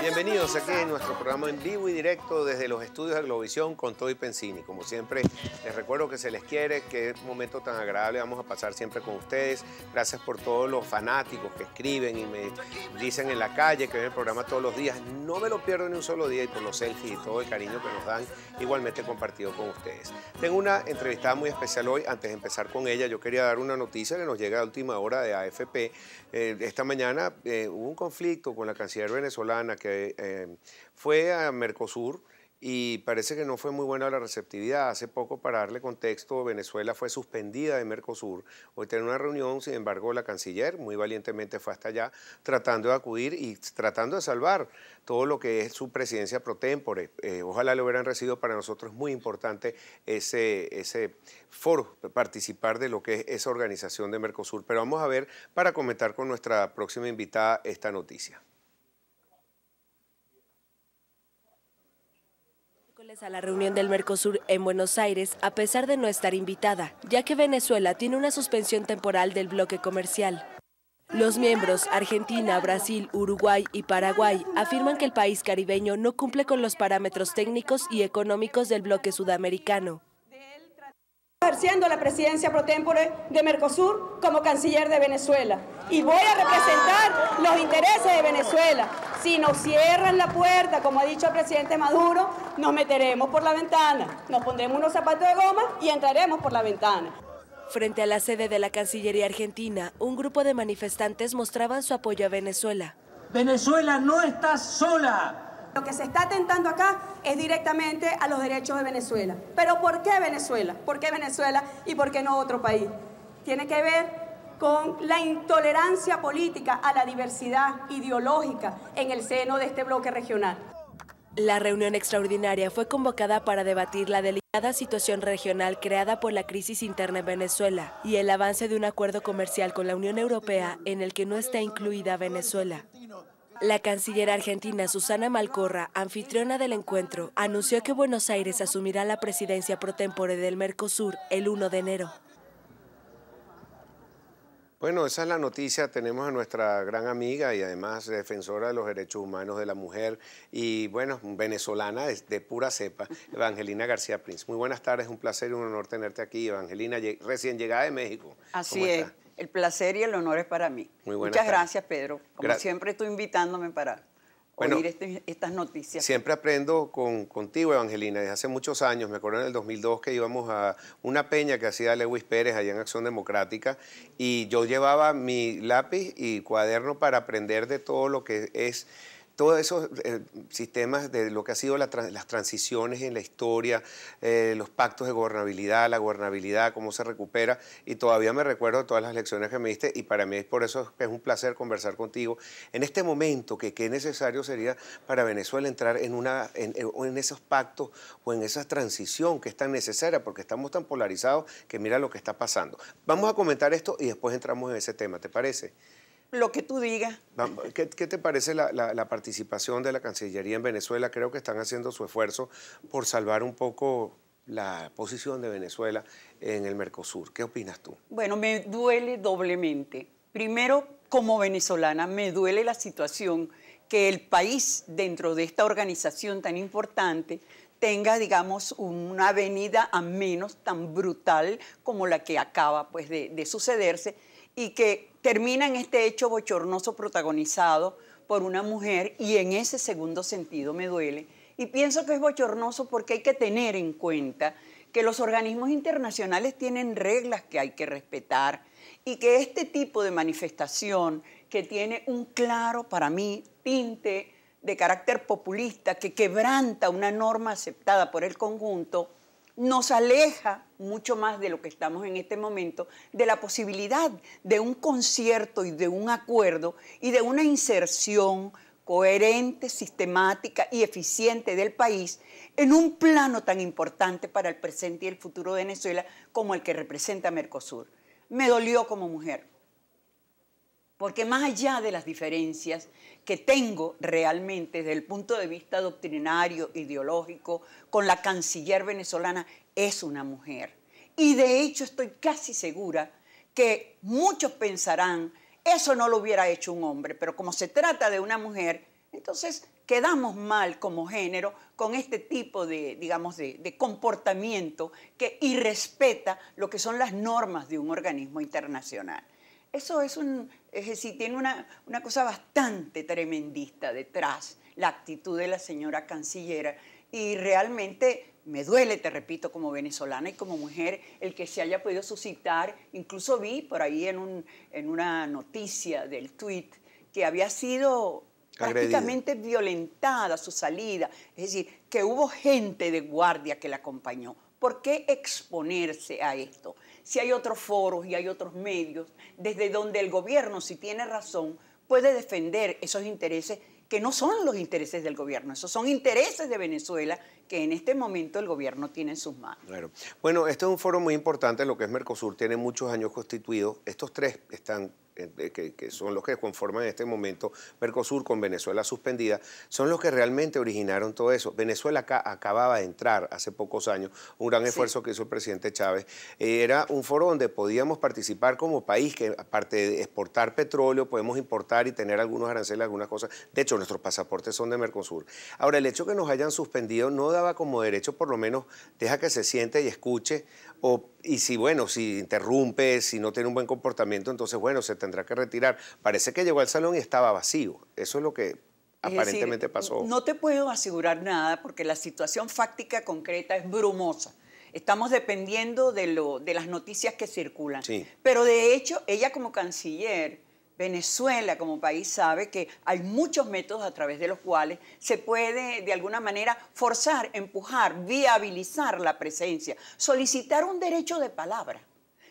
Bienvenidos aquí en nuestro programa en vivo y directo desde los estudios de Globovisión con Toy Pensini. Como siempre, les recuerdo que se les quiere, que es un momento tan agradable vamos a pasar siempre con ustedes. Gracias por todos los fanáticos que escriben y me dicen en la calle que ven el programa todos los días. No me lo pierdo ni un solo día y por los selfies y todo el cariño que nos dan, igualmente compartido con ustedes. Tengo una entrevistada muy especial hoy. Antes de empezar con ella, yo quería dar una noticia que nos llega a última hora de AFP. Eh, esta mañana eh, hubo un conflicto con la canciller venezolana que eh, fue a Mercosur y parece que no fue muy buena la receptividad. Hace poco, para darle contexto, Venezuela fue suspendida de Mercosur. Hoy tiene una reunión, sin embargo, la canciller muy valientemente fue hasta allá tratando de acudir y tratando de salvar todo lo que es su presidencia pro tempore. Eh, ojalá lo hubieran recibido. Para nosotros es muy importante ese, ese foro, participar de lo que es esa organización de Mercosur. Pero vamos a ver para comentar con nuestra próxima invitada esta noticia. a la reunión del Mercosur en Buenos Aires a pesar de no estar invitada, ya que Venezuela tiene una suspensión temporal del bloque comercial. Los miembros Argentina, Brasil, Uruguay y Paraguay afirman que el país caribeño no cumple con los parámetros técnicos y económicos del bloque sudamericano, ejerciendo la presidencia pro tempore de Mercosur como canciller de Venezuela. Y voy a representar los intereses de Venezuela. Si nos cierran la puerta, como ha dicho el presidente Maduro, nos meteremos por la ventana, nos pondremos unos zapatos de goma y entraremos por la ventana. Frente a la sede de la Cancillería Argentina, un grupo de manifestantes mostraban su apoyo a Venezuela. Venezuela no está sola. Lo que se está atentando acá es directamente a los derechos de Venezuela. Pero ¿por qué Venezuela? ¿Por qué Venezuela y por qué no otro país? Tiene que ver con la intolerancia política a la diversidad ideológica en el seno de este bloque regional. La reunión extraordinaria fue convocada para debatir la delicada situación regional creada por la crisis interna en Venezuela y el avance de un acuerdo comercial con la Unión Europea en el que no está incluida Venezuela. La canciller argentina Susana Malcorra, anfitriona del encuentro, anunció que Buenos Aires asumirá la presidencia pro tempore del Mercosur el 1 de enero. Bueno, esa es la noticia. Tenemos a nuestra gran amiga y además defensora de los derechos humanos de la mujer y, bueno, venezolana de, pura cepa, Evangelina García Prince. Muy buenas tardes, un placer y un honor tenerte aquí, Evangelina, recién llegada de México. Así es. El placer y el honor es para mí. Muchas gracias, Pedro. Como siempre, tú invitándome para oír este, estas noticias. Siempre aprendo con, contigo, Evangelina, desde hace muchos años. Me acuerdo en el 2002 que íbamos a una peña que hacía Lewis Pérez allá en Acción Democrática y yo llevaba mi lápiz y cuaderno para aprender de todo lo que es todos esos eh, sistemas de lo que ha sido las transiciones en la historia, eh, los pactos de gobernabilidad, la gobernabilidad, cómo se recupera, y todavía me recuerdo todas las lecciones que me diste, y para mí es por eso que es un placer conversar contigo en este momento, que qué necesario sería para Venezuela entrar en, una, en, en esos pactos o en esa transición que es tan necesaria, porque estamos tan polarizados que mira lo que está pasando. Vamos a comentar esto y después entramos en ese tema, ¿te parece? lo que tú digas. ¿Qué, te parece la, participación de la Cancillería en Venezuela? Creo que están haciendo su esfuerzo por salvar un poco la posición de Venezuela en el Mercosur. ¿Qué opinas tú? Bueno, me duele doblemente. Primero, como venezolana, me duele la situación que el país dentro de esta organización tan importante tenga, digamos, una venida a menos tan brutal como la que acaba pues, de, de sucederse y que termina en este hecho bochornoso protagonizado por una mujer y en ese segundo sentido me duele. Y pienso que es bochornoso porque hay que tener en cuenta que los organismos internacionales tienen reglas que hay que respetar y que este tipo de manifestación que tiene un claro, para mí, tinte de carácter populista que quebranta una norma aceptada por el conjunto, nos aleja mucho más de lo que estamos en este momento, de la posibilidad de un concierto y de un acuerdo y de una inserción coherente, sistemática y eficiente del país en un plano tan importante para el presente y el futuro de Venezuela como el que representa Mercosur. Me dolió como mujer, porque más allá de las diferencias que tengo realmente desde el punto de vista doctrinario, ideológico, con la canciller venezolana, es una mujer. Y de hecho estoy casi segura que muchos pensarán, eso no lo hubiera hecho un hombre, pero como se trata de una mujer, entonces quedamos mal como género con este tipo de, comportamiento que irrespeta lo que son las normas de un organismo internacional. Eso es un, es decir, tiene una, cosa bastante tremendista detrás, la actitud de la señora cancillera. Y realmente me duele, te repito, como venezolana y como mujer, el que se haya podido suscitar. Incluso vi por ahí en, una noticia del tweet que había sido prácticamente violentada su salida. Es decir, que hubo gente de guardia que la acompañó. ¿Por qué exponerse a esto? Si hay otros foros y hay otros medios desde donde el gobierno, si tiene razón, puede defender esos intereses que no son los intereses del gobierno, esos son intereses de Venezuela que en este momento el gobierno tiene en sus manos. Claro. Bueno, este es un foro muy importante, lo que es Mercosur, tiene muchos años constituido. Estos tres están eh, que, son los que conforman en este momento Mercosur con Venezuela suspendida, son los que realmente originaron todo eso. Venezuela acá acababa de entrar hace pocos años, un gran esfuerzo que hizo el presidente Chávez. Eh, era un foro donde podíamos participar como país, que aparte de exportar petróleo, podemos importar y tener algunos aranceles, algunas cosas. De hecho, nuestros pasaportes son de Mercosur. Ahora, el hecho que nos hayan suspendido no da daba como derecho, por lo menos deja que se siente y escuche. O, y si, bueno, si interrumpe, si no tiene un buen comportamiento, entonces, bueno, se tendrá que retirar. Parece que llegó al salón y estaba vacío. Eso es lo que aparentemente pasó. No te puedo asegurar nada porque la situación fáctica concreta es brumosa. Estamos dependiendo de, lo, de las noticias que circulan. Pero de hecho, ella como canciller Venezuela como país sabe que hay muchos métodos a través de los cuales se puede de alguna manera forzar, empujar, viabilizar la presencia, solicitar un derecho de palabra.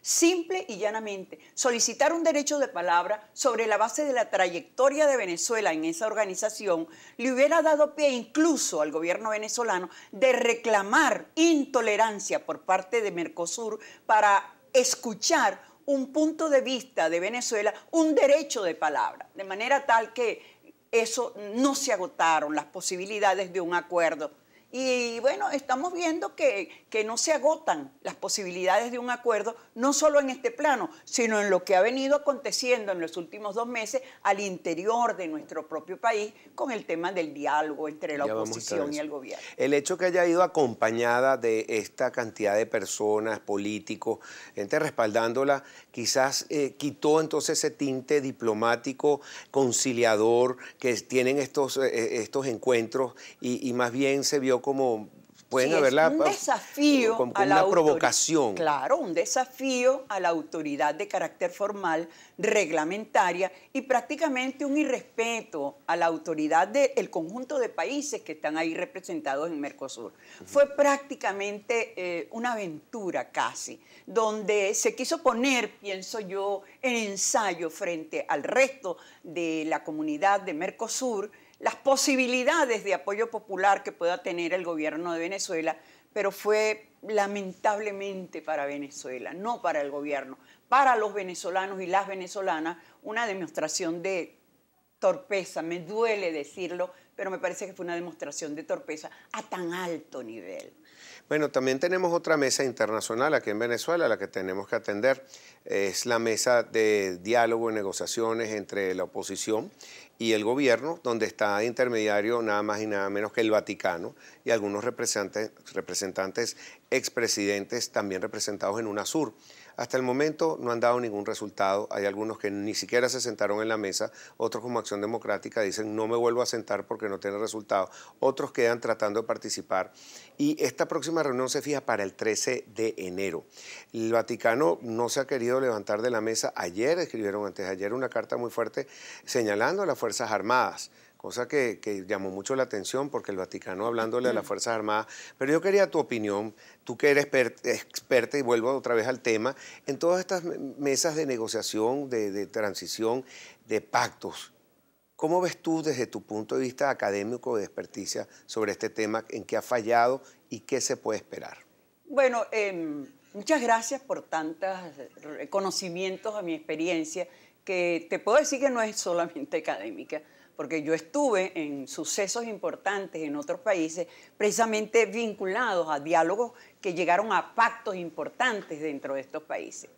Simple y llanamente, solicitar un derecho de palabra sobre la base de la trayectoria de Venezuela en esa organización le hubiera dado pie incluso al gobierno venezolano de reclamar intolerancia por parte de Mercosur para escuchar un punto de vista de Venezuela, un derecho de palabra, de manera tal que eso no se agotaron las posibilidades de un acuerdo y bueno, estamos viendo que, que, no se agotan las posibilidades de un acuerdo, no solo en este plano, sino en lo que ha venido aconteciendo en los últimos dos meses al interior de nuestro propio país con el tema del diálogo entre la oposición y el gobierno. El hecho que haya ido acompañada de esta cantidad de personas, políticos, gente respaldándola, quizás eh, quitó entonces ese tinte diplomático, conciliador que tienen estos, eh, eh, estos encuentros y más bien se vio como pueden haberla un ah, desafío a la provocación. Claro, un desafío a la autoridad de carácter formal, reglamentaria y prácticamente un irrespeto a la autoridad del conjunto de países que están ahí representados en Mercosur. Fue prácticamente eh, una aventura casi, donde se quiso poner, pienso yo, en ensayo frente al resto de la comunidad de Mercosur las posibilidades de apoyo popular que pueda tener el gobierno de Venezuela, pero fue lamentablemente para Venezuela, no para el gobierno, para los venezolanos y las venezolanas, una demostración de torpeza, me duele decirlo, pero me parece que fue una demostración de torpeza a tan alto nivel. Bueno, también tenemos otra mesa internacional aquí en Venezuela, la que tenemos que atender. Es la mesa de diálogo y negociaciones entre la oposición y el gobierno, donde está intermediario nada más y nada menos que el Vaticano y algunos representantes, representantes expresidentes también representados en UNASUR. Hasta el momento no han dado ningún resultado. Hay algunos que ni siquiera se sentaron en la mesa, otros como Acción Democrática dicen no me vuelvo a sentar porque no tiene resultado, otros quedan tratando de participar. Y esta próxima reunión se fija para el 13 de enero. El Vaticano no se ha querido levantar de la mesa. Ayer escribieron antes de ayer una carta muy fuerte señalando a las Fuerzas Armadas cosa que, llamó mucho la atención porque el Vaticano hablándole a las Fuerzas Armadas, pero yo quería tu opinión, tú que eres experta, y vuelvo otra vez al tema, en todas estas mesas de negociación, de, transición, de pactos, ¿cómo ves tú desde tu punto de vista académico de experticia sobre este tema, en qué ha fallado y qué se puede esperar? Bueno, em, muchas gracias por tantos reconocimientos a mi experiencia, que te puedo decir que no es solamente académica, porque yo estuve en sucesos importantes en otros países, precisamente vinculados a diálogos que llegaron a pactos importantes dentro de estos países.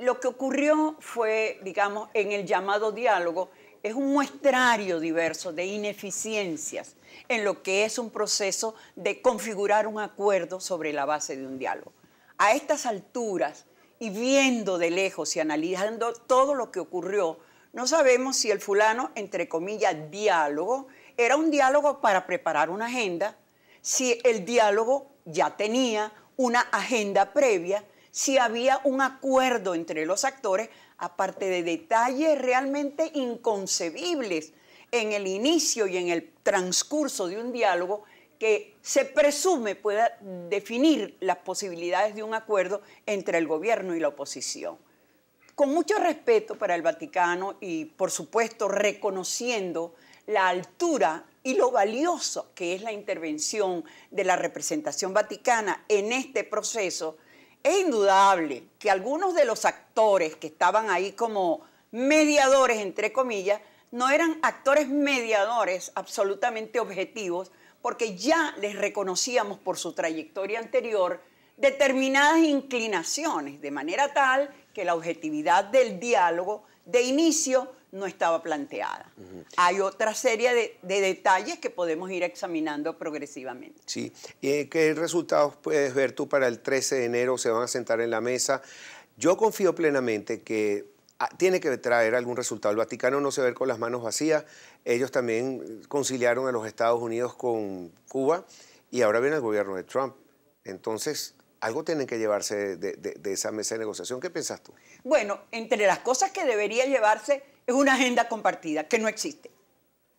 Lo que ocurrió fue, digamos, en el llamado diálogo, es un muestrario diverso de ineficiencias en lo que es un proceso de configurar un acuerdo sobre la base de un diálogo. A estas alturas y viendo de lejos y analizando todo lo que ocurrió, no sabemos si el fulano, entre comillas, diálogo, era un diálogo para preparar una agenda, si el diálogo ya tenía una agenda previa, si había un acuerdo entre los actores, aparte de detalles realmente inconcebibles en el inicio y en el transcurso de un diálogo que se presume pueda definir las posibilidades de un acuerdo entre el gobierno y la oposición con mucho respeto para el Vaticano y, por supuesto, reconociendo la altura y lo valioso que es la intervención de la representación vaticana en este proceso, es indudable que algunos de los actores que estaban ahí como mediadores, entre comillas, no eran actores mediadores absolutamente objetivos, porque ya les reconocíamos por su trayectoria anterior determinadas inclinaciones, de manera tal que la objetividad del diálogo de inicio no estaba planteada. Hay otra serie de, detalles que podemos ir examinando progresivamente. Sí. ¿Y ¿Qué resultados puedes ver tú para el 13 de enero? ¿Se van a sentar en la mesa? Yo confío plenamente que ah, tiene que traer algún resultado. El Vaticano no se ver con las manos vacías. Ellos también conciliaron a los Estados Unidos con Cuba y ahora viene el gobierno de Trump. Entonces, algo tiene que llevarse de, esa mesa de negociación. ¿Qué piensas tú? Bueno, entre las cosas que debería llevarse es una agenda compartida, que no existe.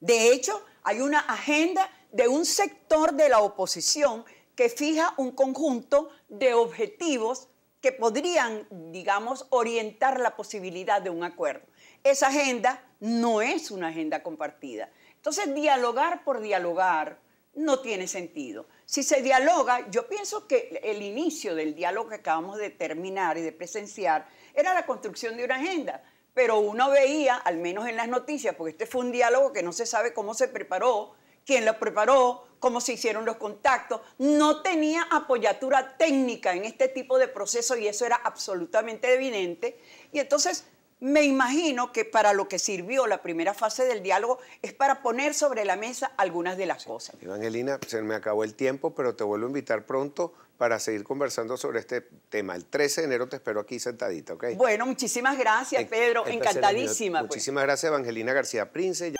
De hecho, hay una agenda de un sector de la oposición que fija un conjunto de objetivos que podrían, digamos, orientar la posibilidad de un acuerdo. Esa agenda no es una agenda compartida. Entonces, dialogar por dialogar, no tiene sentido. Si se dialoga, yo pienso que el inicio del diálogo que acabamos de terminar y de presenciar era la construcción de una agenda, pero uno veía, al menos en las noticias, porque este fue un diálogo que no se sabe cómo se preparó, quién lo preparó, cómo se hicieron los contactos, no tenía apoyatura técnica en este tipo de proceso y eso era absolutamente evidente. Y entonces me imagino que para lo que sirvió la primera fase del diálogo es para poner sobre la mesa algunas de las cosas. Evangelina, se me acabó el tiempo, pero te vuelvo a invitar pronto para seguir conversando sobre este tema. El 13 de enero te espero aquí sentadita, ¿ok? Bueno, muchísimas gracias, Pedro. Encantadísima. Pues. Muchísimas gracias, Evangelina García Prince.